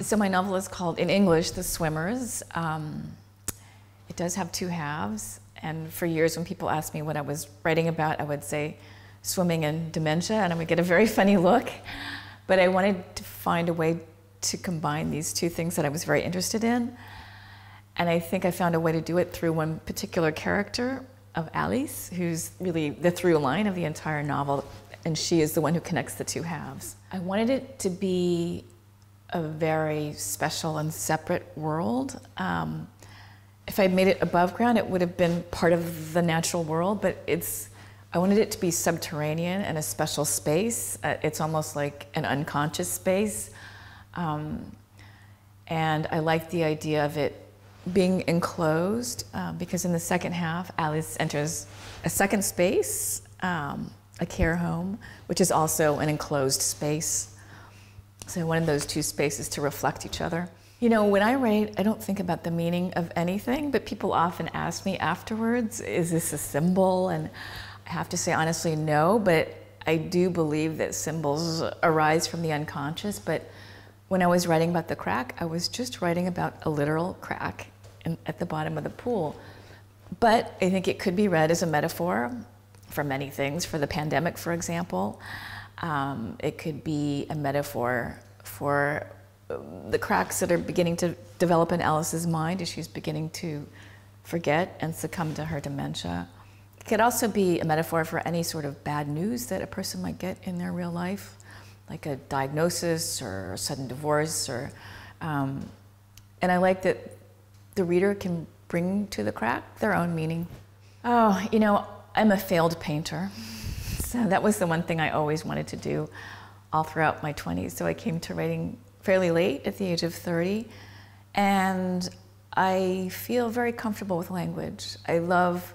so my novel is called, in English, The Swimmers. Um, it does have two halves. And for years, when people asked me what I was writing about, I would say swimming and dementia, and I would get a very funny look. But I wanted to find a way to combine these two things that I was very interested in. And I think I found a way to do it through one particular character of Alice, who's really the through line of the entire novel. And she is the one who connects the two halves. I wanted it to be a very special and separate world. Um, if I made it above ground, it would have been part of the natural world, but it's, I wanted it to be subterranean and a special space. Uh, it's almost like an unconscious space. Um, and I like the idea of it being enclosed uh, because in the second half, Alice enters a second space, um, a care home, which is also an enclosed space. So I wanted those two spaces to reflect each other. You know, when I write, I don't think about the meaning of anything, but people often ask me afterwards, is this a symbol? And I have to say honestly, no, but I do believe that symbols arise from the unconscious. But when I was writing about the crack, I was just writing about a literal crack in, at the bottom of the pool. But I think it could be read as a metaphor for many things, for the pandemic, for example. Um, it could be a metaphor for um, the cracks that are beginning to develop in Alice's mind as she's beginning to forget and succumb to her dementia. It could also be a metaphor for any sort of bad news that a person might get in their real life, like a diagnosis or a sudden divorce. Or, um, and I like that the reader can bring to the crack their own meaning. Oh, you know, I'm a failed painter. So that was the one thing I always wanted to do all throughout my 20s. So I came to writing fairly late at the age of 30. And I feel very comfortable with language. I love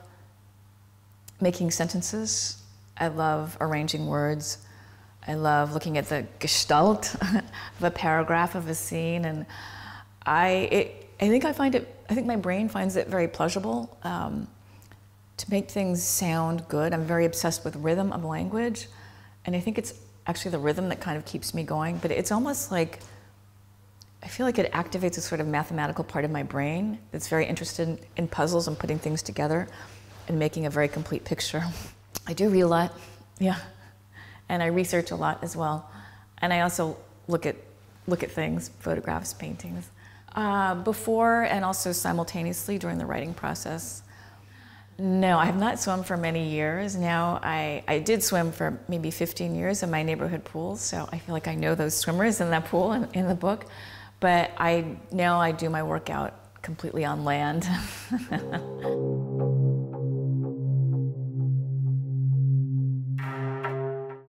making sentences. I love arranging words. I love looking at the gestalt of a paragraph of a scene. And I, it, I think I find it, I think my brain finds it very pleasurable. Um, to make things sound good. I'm very obsessed with rhythm of language, and I think it's actually the rhythm that kind of keeps me going. But it's almost like I feel like it activates a sort of mathematical part of my brain that's very interested in, puzzles and putting things together and making a very complete picture. I do read a lot, yeah, and I research a lot as well, and I also look at look at things, photographs, paintings, uh, before and also simultaneously during the writing process. No, I have not swum for many years. Now I, I did swim for maybe 15 years in my neighborhood pool, so I feel like I know those swimmers in that pool and in the book. But I now I do my workout completely on land.